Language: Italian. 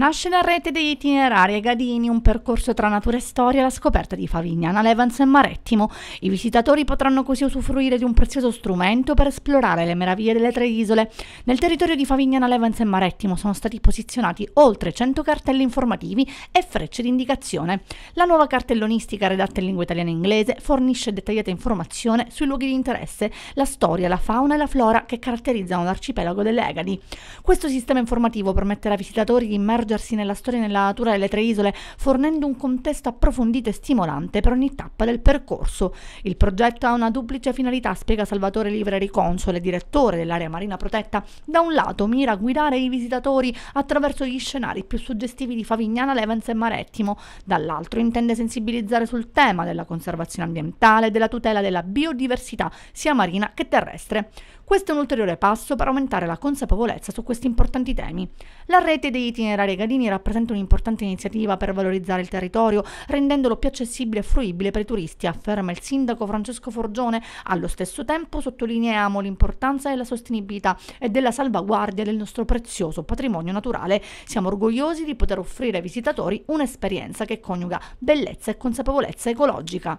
Nasce la rete degli itinerari e Gadini, un percorso tra natura e storia alla scoperta di Favignana, Levans e Marettimo. I visitatori potranno così usufruire di un prezioso strumento per esplorare le meraviglie delle tre isole. Nel territorio di Favignana, Levans e Marettimo sono stati posizionati oltre 100 cartelli informativi e frecce di indicazione. La nuova cartellonistica redatta in lingua italiana e inglese fornisce dettagliata informazione sui luoghi di interesse, la storia, la fauna e la flora che caratterizzano l'arcipelago delle Egadi. Questo sistema informativo permetterà ai visitatori di immergere immergersi nella storia e nella natura delle tre isole, fornendo un contesto approfondito e stimolante per ogni tappa del percorso. Il progetto ha una duplice finalità, spiega Salvatore Livreri Console, direttore dell'area marina protetta. Da un lato mira a guidare i visitatori attraverso gli scenari più suggestivi di Favignana, Levens e Marettimo, dall'altro intende sensibilizzare sul tema della conservazione ambientale e della tutela della biodiversità, sia marina che terrestre. Questo è un ulteriore passo per aumentare la consapevolezza su questi importanti temi. La rete degli itinerari Segadini rappresenta un'importante iniziativa per valorizzare il territorio, rendendolo più accessibile e fruibile per i turisti, afferma il sindaco Francesco Forgione. Allo stesso tempo sottolineiamo l'importanza della sostenibilità e della salvaguardia del nostro prezioso patrimonio naturale. Siamo orgogliosi di poter offrire ai visitatori un'esperienza che coniuga bellezza e consapevolezza ecologica.